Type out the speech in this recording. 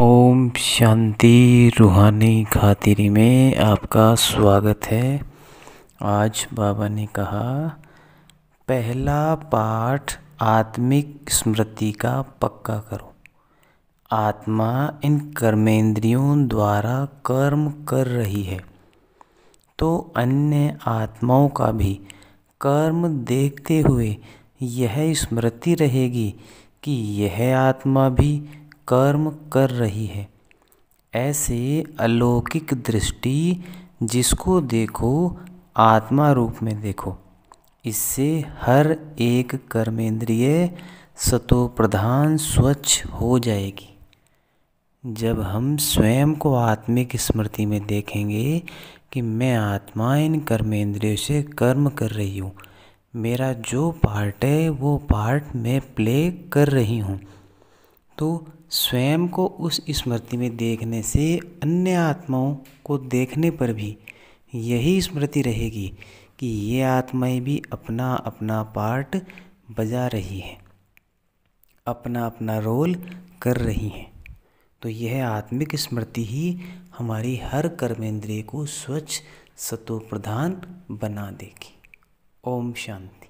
ओम शांति रूहानी खातिरी में आपका स्वागत है आज बाबा ने कहा पहला पाठ आत्मिक स्मृति का पक्का करो आत्मा इन कर्मेंद्रियों द्वारा कर्म कर रही है तो अन्य आत्माओं का भी कर्म देखते हुए यह स्मृति रहेगी कि यह आत्मा भी कर्म कर रही है ऐसे अलौकिक दृष्टि जिसको देखो आत्मा रूप में देखो इससे हर एक कर्मेंद्रिय सतो प्रधान स्वच्छ हो जाएगी जब हम स्वयं को आत्मिक स्मृति में देखेंगे कि मैं आत्मा इन कर्मेंद्रियों से कर्म कर रही हूँ मेरा जो पार्ट है वो पार्ट मैं प्ले कर रही हूँ तो स्वयं को उस स्मृति में देखने से अन्य आत्माओं को देखने पर भी यही स्मृति रहेगी कि ये आत्माएं भी अपना अपना पार्ट बजा रही हैं अपना अपना रोल कर रही हैं तो यह आत्मिक स्मृति ही हमारी हर कर्मेंद्रिय को स्वच्छ सत्व प्रधान बना देगी ओम शांति